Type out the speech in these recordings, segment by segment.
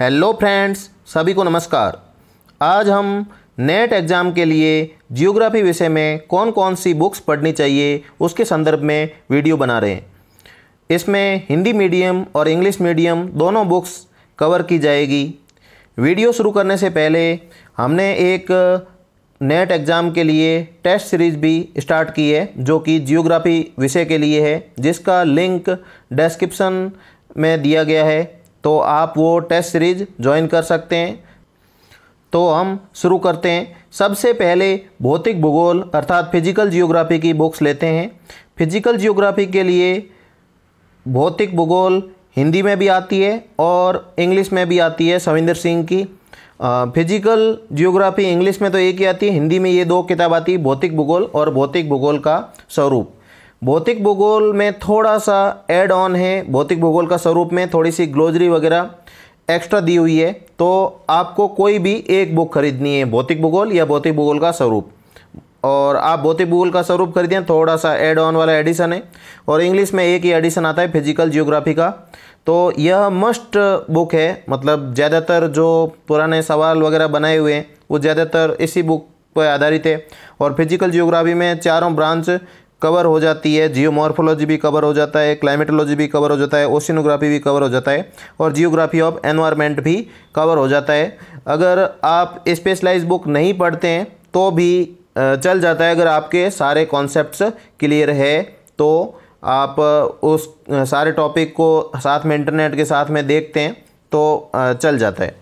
hello friends सभी को नमस्कार आज हम नेट एग्ज़ाम के लिए जियोग्राफी विषय में कौन कौन सी बुक्स पढ़नी चाहिए उसके संदर्भ में वीडियो बना रहे हैं इसमें हिंदी मीडियम और इंग्लिश मीडियम दोनों बुक्स कवर की जाएगी वीडियो शुरू करने से पहले हमने एक नेट एग्ज़ाम के लिए टेस्ट सीरीज़ भी स्टार्ट की है जो कि जियोग्राफी विषय के लिए है जिसका लिंक डिस्क्रिप्शन में दिया गया है तो आप वो टेस्ट सीरीज ज्वाइन कर सकते हैं तो हम शुरू करते हैं सबसे पहले भौतिक भूगोल अर्थात फिजिकल जियोग्राफी की बुक्स लेते हैं फिजिकल जियोग्राफी के लिए भौतिक भूगोल हिंदी में भी आती है और इंग्लिश में भी आती है सविंदर सिंह की फिजिकल जियोग्राफी इंग्लिश में तो एक ही आती है हिंदी में ये दो किताब आती है भौतिक भूगोल और भौतिक भूगोल का स्वरूप भौतिक भूगोल में थोड़ा सा एड ऑन है भौतिक भूगोल का स्वरूप में थोड़ी सी ग्लोजरी वगैरह एक्स्ट्रा दी हुई है तो आपको कोई भी एक बुक खरीदनी है भौतिक भूगोल या भौतिक भूगोल का स्वरूप और आप भौतिक भूगोल का स्वरूप खरीदें थोड़ा सा एड ऑन वाला एडिशन है और इंग्लिश में एक ही एडिशन आता है फिजिकल जियोग्राफी का तो यह मस्ट बुक है मतलब ज़्यादातर जो पुराने सवाल वगैरह बनाए हुए हैं वो ज़्यादातर इसी बुक पर आधारित है और फिजिकल जियोग्राफी में चारों ब्रांच कवर हो जाती है जियोमॉर्फोलॉजी भी कवर हो जाता है क्लाइमेटोलॉजी भी कवर हो जाता है ओशिनोग्राफी भी कवर हो जाता है और जियोग्राफी ऑफ एनवायरमेंट भी कवर हो जाता है अगर आप स्पेशलाइज बुक नहीं पढ़ते हैं तो भी चल जाता है अगर आपके सारे कॉन्सेप्ट क्लियर है तो आप उस सारे टॉपिक को साथ में इंटरनेट के साथ में देखते हैं तो चल जाता है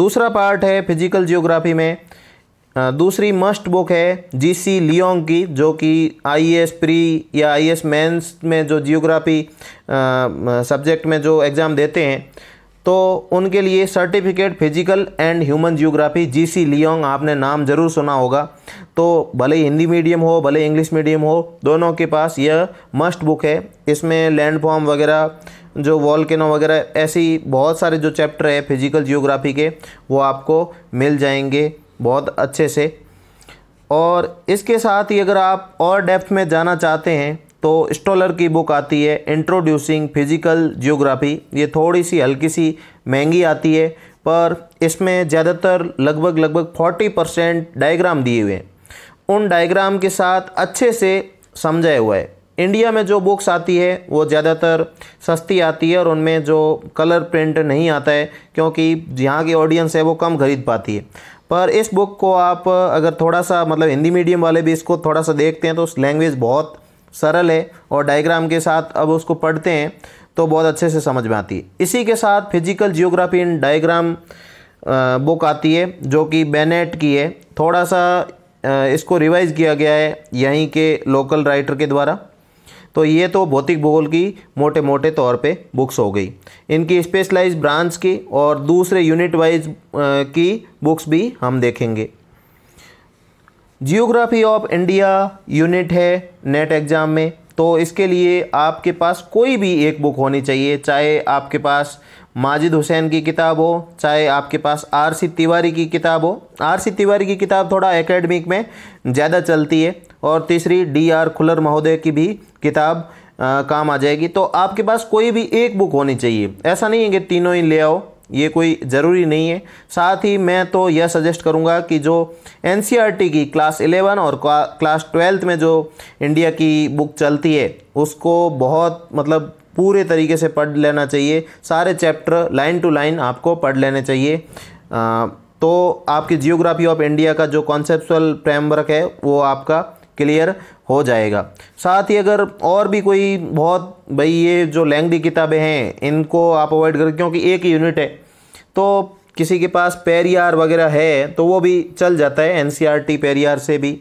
दूसरा पार्ट है फिजिकल जियोग्राफी में दूसरी मस्ट बुक है जी सी लियोंग की जो कि आई एस प्री या आई एस में जो जियोग्राफी सब्जेक्ट में जो एग्ज़ाम देते हैं तो उनके लिए certificate physical and human geography G C Leong आपने नाम ज़रूर सुना होगा तो भले हिंदी मीडियम हो भले इंग्लिश मीडियम हो दोनों के पास यह मस्ट बुक है इसमें लैंड फॉर्म वगैरह जो वॉलकेनो वगैरह ऐसी बहुत सारे जो चैप्टर है फिजिकल जियोग्राफी के वो आपको मिल जाएंगे बहुत अच्छे से और इसके साथ ही अगर आप और डेप्थ में जाना चाहते हैं तो स्टॉलर की बुक आती है इंट्रोड्यूसिंग फिजिकल जियोग्राफी ये थोड़ी सी हल्की सी महंगी आती है पर इसमें ज़्यादातर लगभग लगभग 40 परसेंट डायग्राम दिए हुए हैं उन डायग्राम के साथ अच्छे से समझाया हुआ है इंडिया में जो बुक्स आती है वो ज़्यादातर सस्ती आती है और उनमें जो कलर प्रिंट नहीं आता है क्योंकि यहाँ की ऑडियंस है वो कम खरीद पाती है पर इस बुक को आप अगर थोड़ा सा मतलब हिंदी मीडियम वाले भी इसको थोड़ा सा देखते हैं तो लैंग्वेज बहुत सरल है और डायग्राम के साथ अब उसको पढ़ते हैं तो बहुत अच्छे से समझ में आती है इसी के साथ physical geography in diagram book आती है जो कि बेनेट की है थोड़ा सा इसको रिवाइज़ किया गया है यहीं के लोकल राइटर के द्वारा तो ये तो भौतिक भूगोल की मोटे मोटे तौर पे बुक्स हो गई इनकी स्पेशलाइज ब्रांच की और दूसरे यूनिट वाइज की बुक्स भी हम देखेंगे जियोग्राफी ऑफ इंडिया यूनिट है नेट एग्ज़ाम में तो इसके लिए आपके पास कोई भी एक बुक होनी चाहिए चाहे आपके पास माजिद हुसैन की किताब हो चाहे आपके पास आर सी तिवारी की किताब हो आर सी तिवारी की किताब थोड़ा एकेडमिक में ज़्यादा चलती है और तीसरी डी आर खुलर महोदय की भी किताब आ, काम आ जाएगी तो आपके पास कोई भी एक बुक होनी चाहिए ऐसा नहीं है कि तीनों ही ले आओ ये कोई ज़रूरी नहीं है साथ ही मैं तो यह सजेस्ट करूँगा कि जो एन e की क्लास इलेवन और क्लास ट्वेल्थ में जो इंडिया की बुक चलती है उसको बहुत मतलब पूरे तरीके से पढ़ लेना चाहिए सारे चैप्टर लाइन टू लाइन आपको पढ़ लेने चाहिए आ, तो आपकी जियोग्राफी ऑफ इंडिया का जो कॉन्सेप्चुअल फ्रेमवर्क है वो आपका क्लियर हो जाएगा साथ ही अगर और भी कोई बहुत भाई ये जो लेंगदी किताबें हैं इनको आप अवॉइड करें क्योंकि एक ही यूनिट है तो किसी के पास पेरियार वगैरह है तो वो भी चल जाता है एन पेरियार e से भी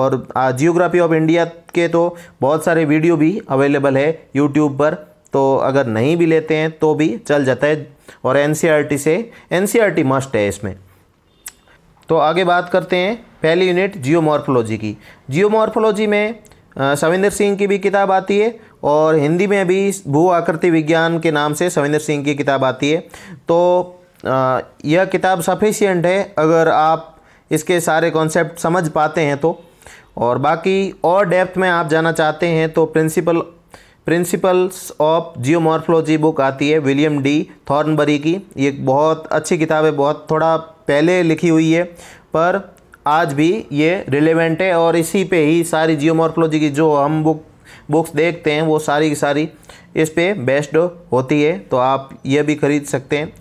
और जियोग्राफी ऑफ इंडिया के तो बहुत सारे वीडियो भी अवेलेबल है यूट्यूब पर तो अगर नहीं भी लेते हैं तो भी चल जाता है और एन e से एन मस्ट e है इसमें तो आगे बात करते हैं पहली यूनिट जियोमॉर्फोलॉजी की जियोमॉर्फोलॉजी में सविंदर सिंह की भी किताब आती है और हिंदी में भी भू आकृति विज्ञान के नाम से सविंदर सिंह की किताब आती है तो यह किताब सफिशियंट है अगर आप इसके सारे कॉन्सेप्ट समझ पाते हैं तो और बाकी और डेप्थ में आप जाना चाहते हैं तो principle principles of geomorphology book आती है विलियम डी थॉर्नबरी की ये बहुत अच्छी किताब है बहुत थोड़ा पहले लिखी हुई है पर आज भी ये रिलेवेंट है और इसी पे ही सारी जियोमॉर्फोलॉजी की जो हम बुक बुक्स देखते हैं वो सारी की सारी इस पे बेस्ड होती है तो आप ये भी खरीद सकते हैं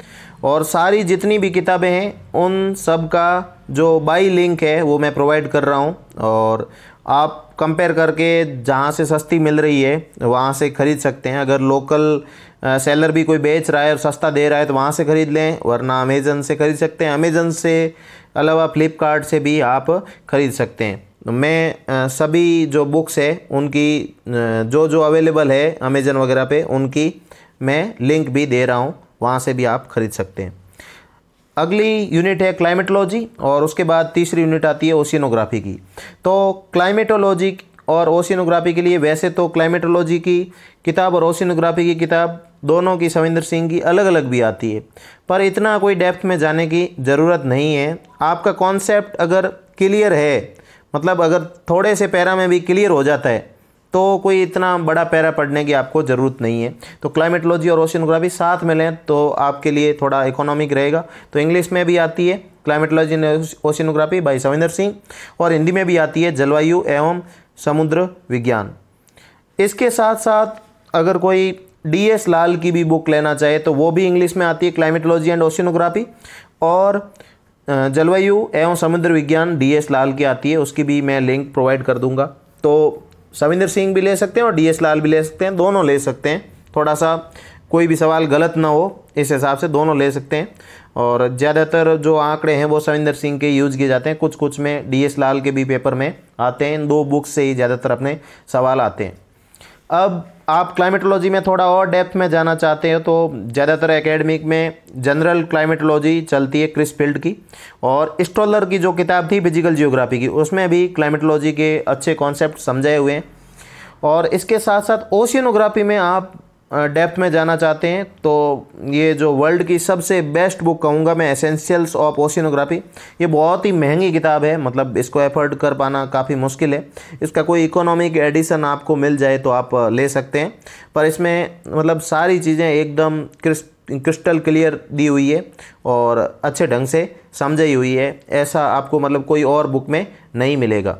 और सारी जितनी भी किताबें हैं उन सब का जो बाई लिंक है वो मैं प्रोवाइड कर रहा हूँ और आप कंपेयर करके जहाँ से सस्ती मिल रही है वहाँ से ख़रीद सकते हैं अगर लोकल सेलर भी कोई बेच रहा है और सस्ता दे रहा है तो वहाँ से ख़रीद लें वरना अमेज़न से ख़रीद सकते हैं अमेज़न से अलावा फ्लिपकार्ट से भी आप ख़रीद सकते हैं तो मैं सभी जो बुक्स है उनकी जो जो अवेलेबल है अमेज़न वगैरह पे उनकी मैं लिंक भी दे रहा हूँ वहाँ से भी आप ख़रीद सकते हैं अगली यूनिट है क्लाइमेटोलॉजी और उसके बाद तीसरी यूनिट आती है ओशियनोग्राफी की तो क्लाइमेटोलॉजी और ओशियनोग्राफी के लिए वैसे तो क्लाइमेटोलॉजी की किताब और ओशियनोग्राफी की किताब दोनों की सविंदर सिंह की अलग अलग भी आती है पर इतना कोई डेप्थ में जाने की ज़रूरत नहीं है आपका कॉन्सेप्ट अगर क्लियर है मतलब अगर थोड़े से पैरा में भी क्लियर हो जाता है तो कोई इतना बड़ा पैरा पढ़ने की आपको ज़रूरत नहीं है तो क्लाइमेटोलॉजी और ओशनोग्राफी साथ में लें तो आपके लिए थोड़ा इकोनॉमिक रहेगा तो इंग्लिश में भी आती है climatology oceanography by Savinder Singh और हिंदी में भी आती है जलवायु एवं समुद्र विज्ञान इसके साथ साथ अगर कोई डीएस लाल की भी बुक लेना चाहिए तो वो भी इंग्लिश में आती है क्लाइमेटोलॉजी एंड ओशियनोग्राफी और जलवायु एवं समुद्र विज्ञान डीएस लाल की आती है उसकी भी मैं लिंक प्रोवाइड कर दूंगा तो सविंदर सिंह भी ले सकते हैं और डीएस लाल भी ले सकते हैं दोनों ले सकते हैं थोड़ा सा कोई भी सवाल गलत ना हो इस हिसाब से दोनों ले सकते हैं और ज़्यादातर जो आंकड़े हैं वो सविंदर सिंह के यूज किए जाते हैं कुछ कुछ में डी एस लाल के भी पेपर में आते हैं इन दो बुक्स से ही ज़्यादातर अपने सवाल आते हैं अब आप क्लाइमेटोलॉजी में थोड़ा और डेप्थ में जाना चाहते हो तो ज़्यादातर एकेडमिक में जनरल क्लाइमेटोलॉजी चलती है क्रिस फील्ड की और स्टॉलर की जो किताब थी फिजिकल जियोग्राफी की उसमें भी क्लाइमेटोलॉजी के अच्छे कॉन्सेप्ट समझाए हुए हैं और इसके साथ साथ ओशियनोग्राफी में आप डेप्थ में जाना चाहते हैं तो ये जो वर्ल्ड की सबसे बेस्ट बुक कहूँगा मैं एसेंशियल्स ऑफ ओशिनोग्राफी ये बहुत ही महंगी किताब है मतलब इसको एफर्ड कर पाना काफ़ी मुश्किल है इसका कोई इकोनॉमिक एडिशन आपको मिल जाए तो आप ले सकते हैं पर इसमें मतलब सारी चीज़ें एकदम क्रिस्टल क्लियर दी हुई है और अच्छे ढंग से समझाई हुई है ऐसा आपको मतलब कोई और बुक में नहीं मिलेगा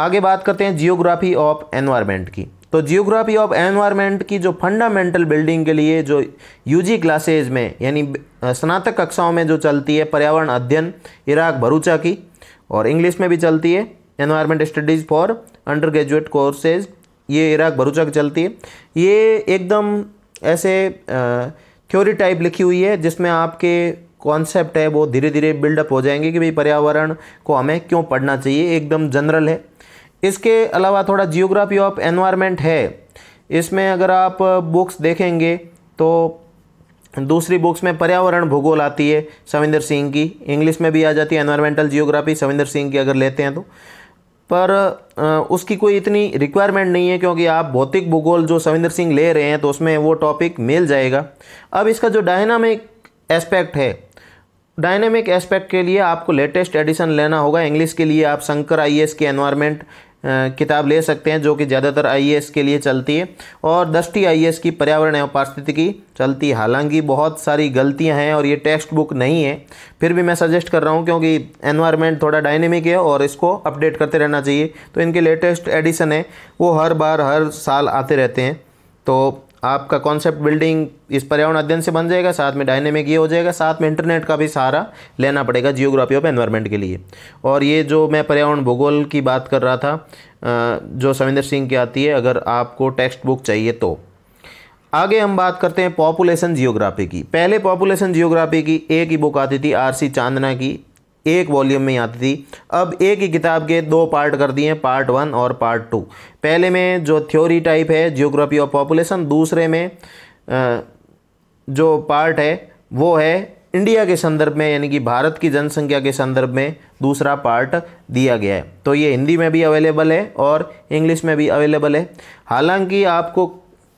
आगे बात करते हैं जियोग्राफी ऑफ एनवायरनमेंट की तो जियोग्राफी ऑफ एनवायरनमेंट की जो फंडामेंटल बिल्डिंग के लिए जो यूजी क्लासेज में यानी स्नातक कक्षाओं में जो चलती है पर्यावरण अध्ययन इराक भरूचा की और इंग्लिश में भी चलती है environment studies for undergraduate courses ये इराक भरूचा की चलती है ये एकदम ऐसे थ्योरी टाइप लिखी हुई है जिसमें आपके कॉन्सेप्ट है वो धीरे धीरे बिल्डअप हो जाएंगे कि भाई पर्यावरण को हमें क्यों पढ़ना चाहिए एकदम जनरल है इसके अलावा थोड़ा जियोग्राफी ऑफ एनवायरनमेंट है इसमें अगर आप बुक्स देखेंगे तो दूसरी बुक्स में पर्यावरण भूगोल आती है सविंदर सिंह की इंग्लिश में भी आ जाती है एनवायरमेंटल जियोग्राफी सविंदर सिंह की अगर लेते हैं तो पर उसकी कोई इतनी रिक्वायरमेंट नहीं है क्योंकि आप भौतिक भूगोल जो सविंदर सिंह ले रहे हैं तो उसमें वो टॉपिक मिल जाएगा अब इसका जो डायनामिक एस्पेक्ट है डायनेमिक एस्पेक्ट के लिए आपको लेटेस्ट एडिशन लेना होगा इंग्लिश के लिए आप शंकर आई के एनवायरमेंट किताब ले सकते हैं जो कि ज़्यादातर आईएएस के लिए चलती है और दसटी आईएएस की पर्यावरण एवं पारिस्थितिकी चलती है हालांकि बहुत सारी गलतियां हैं और ये टेक्स्ट बुक नहीं है फिर भी मैं सजेस्ट कर रहा हूँ क्योंकि एनवायरनमेंट थोड़ा डायनेमिक है और इसको अपडेट करते रहना चाहिए तो इनके लेटेस्ट एडिशन है वो हर बार हर साल आते रहते हैं तो आपका कॉन्सेप्ट बिल्डिंग इस पर्यावरण अध्ययन से बन जाएगा साथ में डायनेमिक ये हो जाएगा साथ में इंटरनेट का भी सहारा लेना पड़ेगा जियोग्राफी ऑफ एनवायरनमेंट के लिए और ये जो मैं पर्यावरण भूगोल की बात कर रहा था जो सविंदर सिंह की आती है अगर आपको टेक्स्ट बुक चाहिए तो आगे हम बात करते हैं पॉपुलेशन जियोग्राफी की पहले पॉपुलेशन जियोग्राफी की एक ही बुक आती थी सी चांदना की एक वॉल्यूम में आती थी अब एक ही किताब के दो पार्ट कर दिए पार्ट वन और पार्ट टू पहले में जो थ्योरी टाइप है जियोग्राफी ऑफ पॉपुलेशन दूसरे में जो पार्ट है वो है इंडिया के संदर्भ में यानी कि भारत की जनसंख्या के संदर्भ में दूसरा पार्ट दिया गया है तो ये हिंदी में भी अवेलेबल है और इंग्लिश में भी अवेलेबल है हालांकि आपको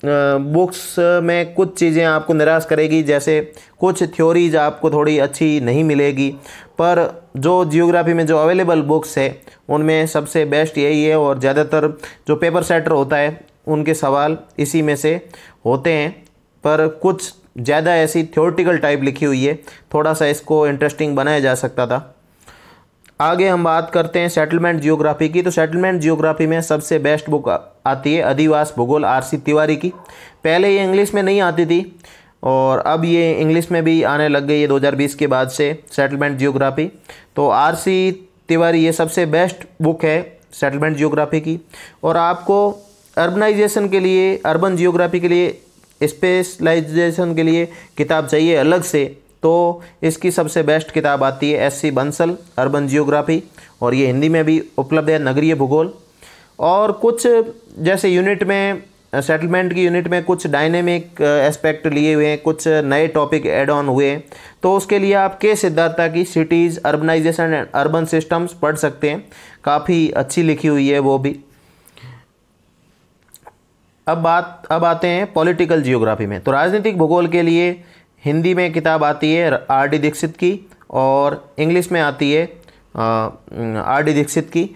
बुक्स में कुछ चीज़ें आपको निराश करेगी जैसे कुछ थ्योरीज आपको थोड़ी अच्छी नहीं मिलेगी पर जो जियोग्राफी में जो अवेलेबल बुक्स है उनमें सबसे बेस्ट यही है और ज़्यादातर जो पेपर सेटर होता है उनके सवाल इसी में से होते हैं पर कुछ ज़्यादा ऐसी थ्योरेटिकल टाइप लिखी हुई है थोड़ा सा इसको इंटरेस्टिंग बनाया जा सकता था आगे हम बात करते हैं सेटलमेंट जियोग्राफी की तो सेटलमेंट जियोग्राफी में सबसे बेस्ट बुक आती है अधिवास भूगोल आरसी तिवारी की पहले ये इंग्लिश में नहीं आती थी और अब ये इंग्लिश में भी आने लग गई है 2020 के बाद से सेटलमेंट जियोग्राफी तो आर सी तिवारी ये सबसे बेस्ट बुक है सेटलमेंट जियोग्राफी की और आपको अर्बनाइजेशन के लिए अर्बन जियोग्राफी के लिए स्पेशलाइजेशन के लिए किताब चाहिए अलग से तो इसकी सबसे बेस्ट किताब आती है S C Bansal urban geography और ये हिंदी में भी उपलब्ध है नगरीय भूगोल और कुछ जैसे यूनिट में सेटलमेंट की यूनिट में कुछ डायनेमिक एस्पेक्ट uh, लिए हुए हैं कुछ नए टॉपिक एड ऑन हुए हैं तो उसके लिए आप के सिद्धार्था की cities urbanisation and urban systems पढ़ सकते हैं काफ़ी अच्छी लिखी हुई है वो भी अब बात अब आते हैं पॉलिटिकल जियोग्राफी में तो राजनीतिक भूगोल के लिए हिंदी में किताब आती है आर डी दीक्षित की और इंग्लिश में आती है आर डी दीक्षित की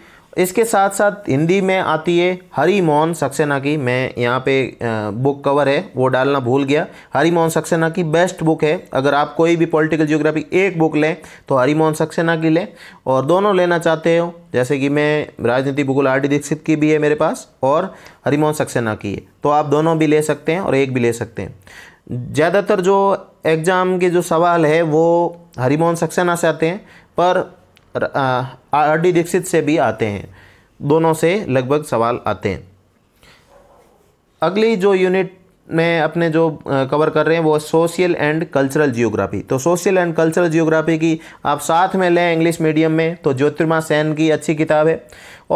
इसके साथ साथ हिंदी में आती है हरी मोहन सक्सेना की मैं यहाँ पे बुक कवर है वो डालना भूल गया हरी मोहन सक्सेना की बेस्ट बुक है अगर आप कोई भी पॉलिटिकल जियोग्राफी एक बुक लें तो हरी मोहन सक्सेना की लें और दोनों लेना चाहते हो जैसे कि मैं राजनीति भूगोल आर डी दीक्षित की भी है मेरे पास और हरिमोहन सक्सेना की है तो आप दोनों भी ले सकते हैं और एक भी ले सकते हैं ज़्यादातर जो एग्ज़ाम के जो सवाल है वो हरिमोहन सक्सेना से आते हैं पर आर डी दीक्षित से भी आते हैं दोनों से लगभग सवाल आते हैं अगली जो यूनिट में अपने जो कवर कर रहे हैं वो सोशल एंड कल्चरल जियोग्राफी तो सोशल एंड कल्चरल जियोग्राफी की आप साथ में लें इंग्लिश मीडियम में तो ज्योतिर्मा सेन की अच्छी किताब है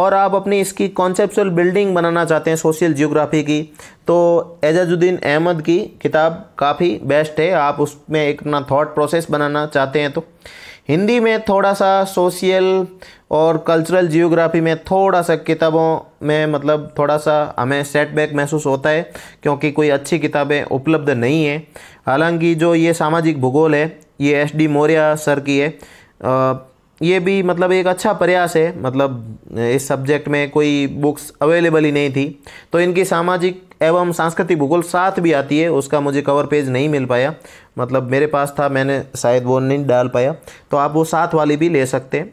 और आप अपनी इसकी कॉन्सेप्चुअल बिल्डिंग बनाना चाहते हैं सोशल जियोग्राफी की तो एजाजुद्दीन अहमद की किताब काफ़ी बेस्ट है आप उसमें एक अपना थाट प्रोसेस बनाना चाहते हैं तो हिंदी में थोड़ा सा सोशल और कल्चरल जियोग्राफी में थोड़ा सा किताबों में मतलब थोड़ा सा हमें सेटबैक महसूस होता है क्योंकि कोई अच्छी किताबें उपलब्ध नहीं है हालांकि जो ये सामाजिक भूगोल है ये एस डी मौर्य सर की है आ, ये भी मतलब एक अच्छा प्रयास है मतलब इस सब्जेक्ट में कोई बुक्स अवेलेबल ही नहीं थी तो इनकी सामाजिक एवं सांस्कृतिक भूगोल साथ भी आती है उसका मुझे कवर पेज नहीं मिल पाया मतलब मेरे पास था मैंने शायद वो नहीं डाल पाया तो आप वो साथ वाली भी ले सकते हैं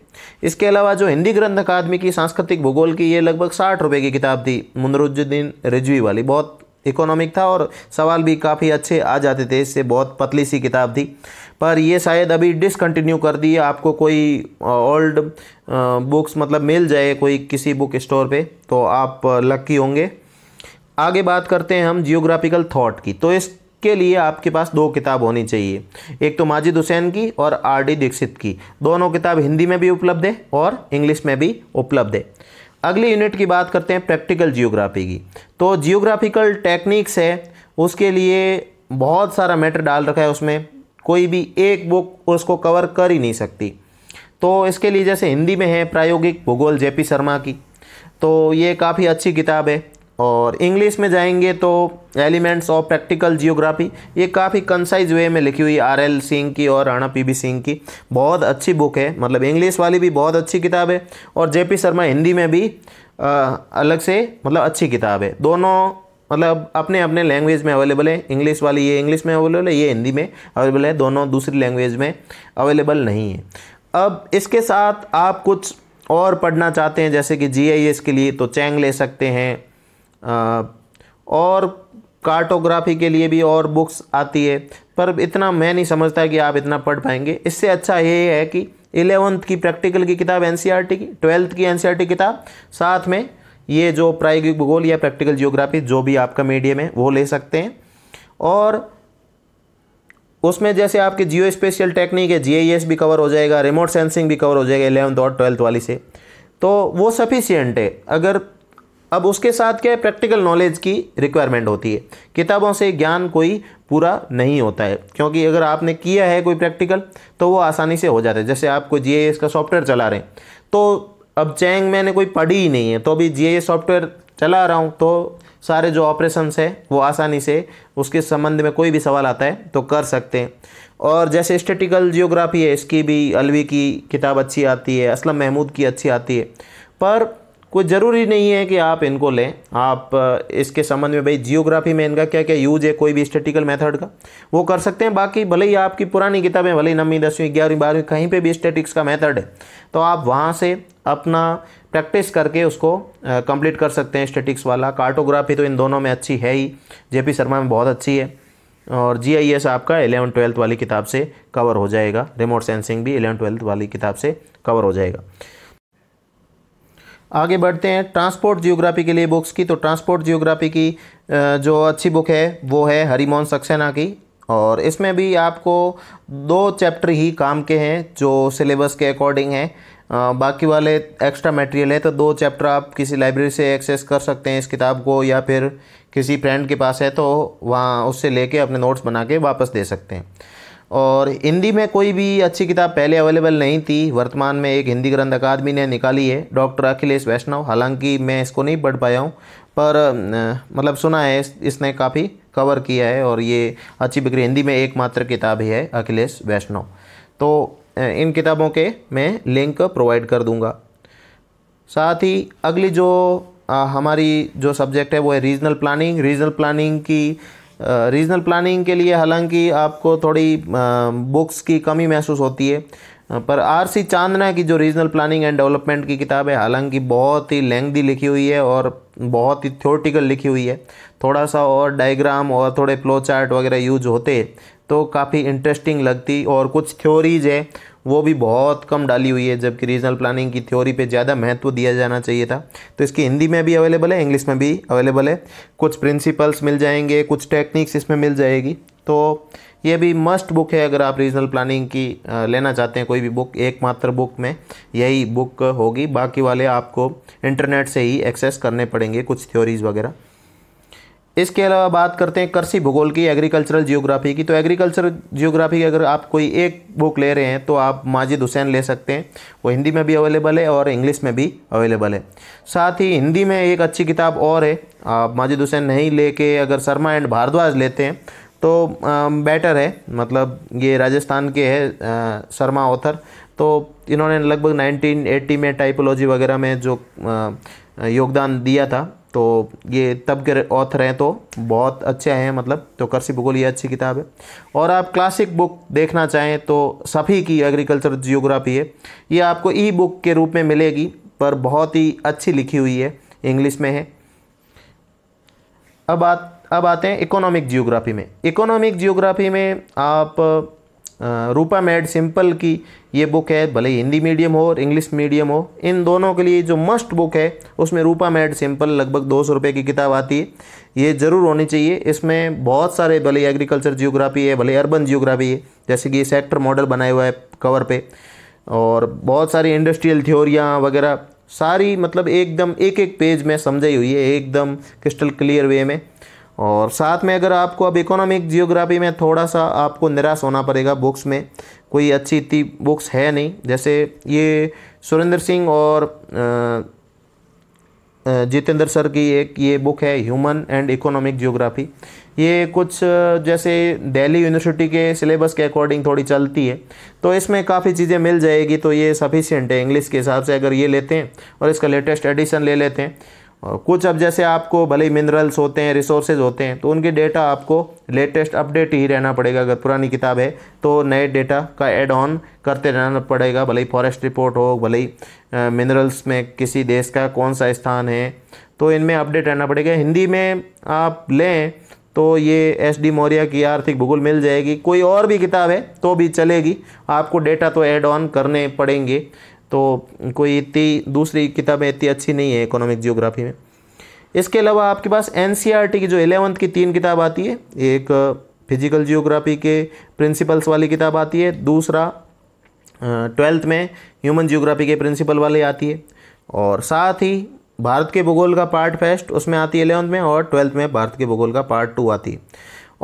इसके अलावा जो हिंदी ग्रंथ अकादमी की सांस्कृतिक भूगोल की ये लगभग साठ रुपये की किताब थी मुनरुजुद्दीन रिजवी वाली बहुत इकोनॉमिक था और सवाल भी काफ़ी अच्छे आ जाते थे इससे बहुत पतली सी किताब थी पर ये शायद अभी डिसकंटिन्यू कर दी आपको कोई ओल्ड बुक्स मतलब मिल जाए कोई किसी बुक स्टोर पे तो आप लकी होंगे आगे बात करते हैं हम जियोग्राफिकल थॉट की तो इसके लिए आपके पास दो किताब होनी चाहिए एक तो माजिद हुसैन की और आर डी दीक्षित की दोनों किताब हिंदी में भी उपलब्ध है और इंग्लिश में भी उपलब्ध है अगली यूनिट की बात करते हैं प्रैक्टिकल जियोग्राफी की तो जियोग्राफिकल टेक्निक्स है उसके लिए बहुत सारा मैटर डाल रखा है उसमें कोई भी एक बुक उसको कवर कर ही नहीं सकती तो इसके लिए जैसे हिंदी में है प्रायोगिक भूगोल जेपी शर्मा की तो ये काफ़ी अच्छी किताब है और इंग्लिश में जाएंगे तो एलिमेंट्स ऑफ प्रैक्टिकल जियोग्राफी ये काफ़ी कंसाइज वे में लिखी हुई आर एल सिंह की और राणा पी बी सिंह की बहुत अच्छी बुक है मतलब इंग्लिश वाली भी बहुत अच्छी किताब है और जे पी शर्मा हिंदी में भी आ, अलग से मतलब अच्छी किताब है दोनों मतलब अपने अपने लैंग्वेज में अवेलेबल है इंग्लिश वाली ये इंग्लिश में अवेलेबल है ये हिंदी में अवेलेबल है दोनों दूसरी लैंग्वेज में अवेलेबल नहीं है अब इसके साथ आप कुछ और पढ़ना चाहते हैं जैसे कि जी के लिए तो चैंग ले सकते हैं और कार्टोग्राफी के लिए भी और बुक्स आती है पर इतना मैं नहीं समझता कि आप इतना पढ़ पाएंगे इससे अच्छा ये है कि इलेवंथ की प्रैक्टिकल की किताब एन e की ट्वेल्थ की एन e किताब साथ में ये जो प्रायोगिक भूगोल या प्रैक्टिकल जियोग्राफी जो भी आपका मीडियम है वो ले सकते हैं और उसमें जैसे आपके जियो स्पेशल टेक्निक है जी भी कवर हो जाएगा रिमोट सेंसिंग भी कवर हो जाएगा इलेवंथ और ट्वेल्थ वाली से तो वो सफिशियंट है अगर अब उसके साथ क्या है प्रैक्टिकल नॉलेज की रिक्वायरमेंट होती है किताबों से ज्ञान कोई पूरा नहीं होता है क्योंकि अगर आपने किया है कोई प्रैक्टिकल तो वो आसानी से हो जाता है जैसे आप कोई जी का सॉफ्टवेयर चला रहे हैं तो अब चैंग मैंने कोई पढ़ी ही नहीं है तो अभी जी सॉफ्टवेयर चला रहा हूँ तो सारे जो ऑपरेशंस है वो आसानी से उसके संबंध में कोई भी सवाल आता है तो कर सकते हैं और जैसे स्टेटिकल जियोग्राफी है इसकी भी अलवी की किताब अच्छी आती है असलम महमूद की अच्छी आती है पर कोई ज़रूरी नहीं है कि आप इनको लें आप इसके संबंध में भाई जियोग्राफी में इनका क्या क्या यूज है कोई भी स्टेटिकल मेथड का वो कर सकते हैं बाकी भले ही आपकी पुरानी किताबें भले ही नवीं दसवीं ग्यारहवीं बारहवीं कहीं पे भी स्टेटिक्स का मेथड है तो आप वहाँ से अपना प्रैक्टिस करके उसको कंप्लीट कर सकते हैं स्टेटिक्स वाला कार्टोग्राफी तो इन दोनों में अच्छी है ही जे शर्मा में बहुत अच्छी है और जी आई एस आपका एलेवन ट्वेल्थ वाली किताब से कवर हो जाएगा रिमोट सेंसिंग भी एलेवन ट्वेल्थ वाली किताब से कवर हो जाएगा आगे बढ़ते हैं ट्रांसपोर्ट जियोग्राफी के लिए बुक्स की तो ट्रांसपोर्ट जियोग्राफी की जो अच्छी बुक है वो है हरिमोहन सक्सेना की और इसमें भी आपको दो चैप्टर ही काम के हैं जो सिलेबस के अकॉर्डिंग हैं बाकी वाले एक्स्ट्रा मटेरियल है तो दो चैप्टर आप किसी लाइब्रेरी से एक्सेस कर सकते हैं इस किताब को या फिर किसी फ्रेंड के पास है तो वहाँ उससे लेके अपने नोट्स बना के वापस दे सकते हैं और हिंदी में कोई भी अच्छी किताब पहले अवेलेबल नहीं थी वर्तमान में एक हिंदी ग्रंथ अकादमी ने निकाली है डॉक्टर अखिलेश वैष्णव हालांकि मैं इसको नहीं पढ़ पाया हूँ पर मतलब सुना है इसने काफ़ी कवर किया है और ये अच्छी बिक्री हिंदी में एकमात्र किताब ही है अखिलेश वैष्णव तो इन किताबों के मैं लिंक प्रोवाइड कर दूंगा साथ ही अगली जो आ, हमारी जो सब्जेक्ट है वो है रीजनल प्लानिंग रीजनल प्लानिंग की रीजनल प्लानिंग के लिए हालांकि आपको थोड़ी बुक्स की कमी महसूस होती है पर आर सी चांदना की जो रीजनल प्लानिंग एंड डेवलपमेंट की किताब है हालांकि बहुत ही लेंगदी लिखी हुई है और बहुत ही थ्योरेटिकल लिखी हुई है थोड़ा सा और डायग्राम और थोड़े फ्लो चार्ट वगैरह यूज होते तो काफ़ी इंटरेस्टिंग लगती और कुछ थ्योरीज है वो भी बहुत कम डाली हुई है जबकि रीजनल प्लानिंग की थ्योरी पे ज़्यादा महत्व दिया जाना चाहिए था तो इसकी हिंदी में भी अवेलेबल है इंग्लिश में भी अवेलेबल है कुछ प्रिंसिपल्स मिल जाएंगे कुछ टेक्निक्स इसमें मिल जाएगी तो ये भी मस्ट बुक है अगर आप रीजनल प्लानिंग की लेना चाहते हैं कोई भी बुक एकमात्र बुक में यही बुक होगी बाकी वाले आपको इंटरनेट से ही एक्सेस करने पड़ेंगे कुछ थ्योरीज़ वगैरह इसके अलावा बात करते हैं कृषि भूगोल की एग्रीकल्चरल जियोग्राफी की तो एग्रीकल्चर जियोग्राफी की अगर आप कोई एक बुक ले रहे हैं तो आप माजिद हुसैन ले सकते हैं वो हिंदी में भी अवेलेबल है और इंग्लिश में भी अवेलेबल है साथ ही हिंदी में एक अच्छी किताब और है आप माजिद हुसैन नहीं लेके अगर शर्मा एंड भारद्वाज लेते हैं तो बेटर है मतलब ये राजस्थान के है शर्मा ऑथर तो इन्होंने लगभग 1980 में टाइपोलॉजी वगैरह में जो योगदान दिया था तो ये तब के ऑथर हैं तो बहुत अच्छे हैं मतलब तो कृषि भूगोल ये अच्छी किताब है और आप क्लासिक बुक देखना चाहें तो सभी की एग्रीकल्चर जियोग्राफी है ये आपको ई बुक के रूप में मिलेगी पर बहुत ही अच्छी लिखी हुई है इंग्लिश में है अब आ अब आते हैं इकोनॉमिक जियोग्राफी में इकोनॉमिक जियोग्राफी में आप रूपा मेड सिंपल की ये बुक है भले ही हिंदी मीडियम हो और इंग्लिश मीडियम हो इन दोनों के लिए जो मस्ट बुक है उसमें रूपा मेड सिंपल लगभग दो सौ रुपये की किताब आती है ये ज़रूर होनी चाहिए इसमें बहुत सारे भले एग्रीकल्चर जियोग्राफी है भले अर्बन जियोग्राफी है जैसे कि सेक्टर मॉडल बनाया हुआ है कवर पर और बहुत सारी इंडस्ट्रियल थ्योरियाँ वगैरह सारी मतलब एकदम एक एक पेज में समझाई हुई है एकदम क्रिस्टल क्लियर वे में और साथ में अगर आपको अब इकोनॉमिक जियोग्राफी में थोड़ा सा आपको निराश होना पड़ेगा बुक्स में कोई अच्छी इतनी बुक्स है नहीं जैसे ये सुरेंद्र सिंह और जितेंद्र सर की एक ये बुक है ह्यूमन एंड इकोनॉमिक जियोग्राफी ये कुछ जैसे दिल्ली यूनिवर्सिटी के सिलेबस के अकॉर्डिंग थोड़ी चलती है तो इसमें काफ़ी चीज़ें मिल जाएगी तो ये सफिशियंट है इंग्लिश के हिसाब से अगर ये लेते हैं और इसका लेटेस्ट एडिशन ले लेते हैं कुछ अब जैसे आपको भले ही मिनरल्स होते हैं रिसोर्सेज होते हैं तो उनके डेटा आपको लेटेस्ट अपडेट ही रहना पड़ेगा अगर पुरानी किताब है तो नए डेटा का एड ऑन करते रहना पड़ेगा भले ही फॉरेस्ट रिपोर्ट हो भले ही मिनरल्स में किसी देश का कौन सा स्थान है तो इनमें अपडेट रहना पड़ेगा हिंदी में आप लें तो ये एस डी मौर्य की आर्थिक भूगोल मिल जाएगी कोई और भी किताब है तो भी चलेगी आपको डेटा तो ऐड ऑन करने पड़ेंगे तो कोई इतनी दूसरी किताबें इतनी अच्छी नहीं है इकोनॉमिक जियोग्राफी में इसके अलावा आपके पास एन e की जो एलेवंथ की तीन किताब आती है एक फिजिकल जियोग्राफी के प्रिंसिपल्स वाली किताब आती है दूसरा ट्वेल्थ में ह्यूमन जियोग्राफी के प्रिंसिपल वाली आती है और साथ ही भारत के भूगोल का पार्ट फर्स्ट उसमें आती है एलेवंथ में और ट्वेल्थ में भारत के भूगोल का पार्ट टू आती है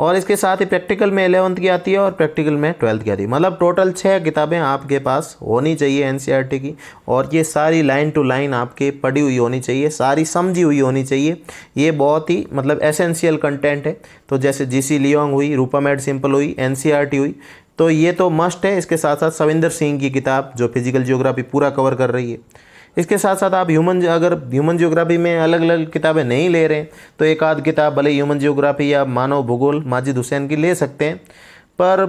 और इसके साथ ही प्रैक्टिकल में एलेवंथ की आती है और प्रैक्टिकल में ट्वेल्थ की आती है मतलब टोटल छः किताबें आपके पास होनी चाहिए एन e की और ये सारी लाइन टू लाइन आपके पढ़ी हुई होनी चाहिए सारी समझी हुई होनी चाहिए ये बहुत ही मतलब एसेंशियल कंटेंट है तो जैसे जी सी हुई हुई मेड सिंपल हुई एन हुई तो ये तो मस्ट है इसके साथ साथ सविंदर सिंह की किताब जो फिजिकल जियोग्राफी पूरा कवर कर रही है इसके साथ साथ आप ह्यूमन अगर ह्यूमन जियोग्राफी में अलग अलग किताबें नहीं ले रहे तो एक आध किताब भले ह्यूमन जियोग्राफी या मानव भूगोल माजिद हुसैन की ले सकते हैं पर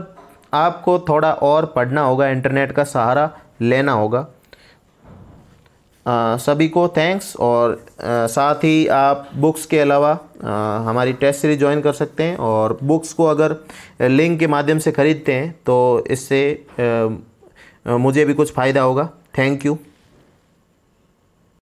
आपको थोड़ा और पढ़ना होगा इंटरनेट का सहारा लेना होगा आ, सभी को थैंक्स और आ, साथ ही आप बुक्स के अलावा आ, हमारी टेस्ट सीरीज ज्वाइन कर सकते हैं और बुक्स को अगर लिंक के माध्यम से ख़रीदते हैं तो इससे मुझे भी कुछ फ़ायदा होगा थैंक यू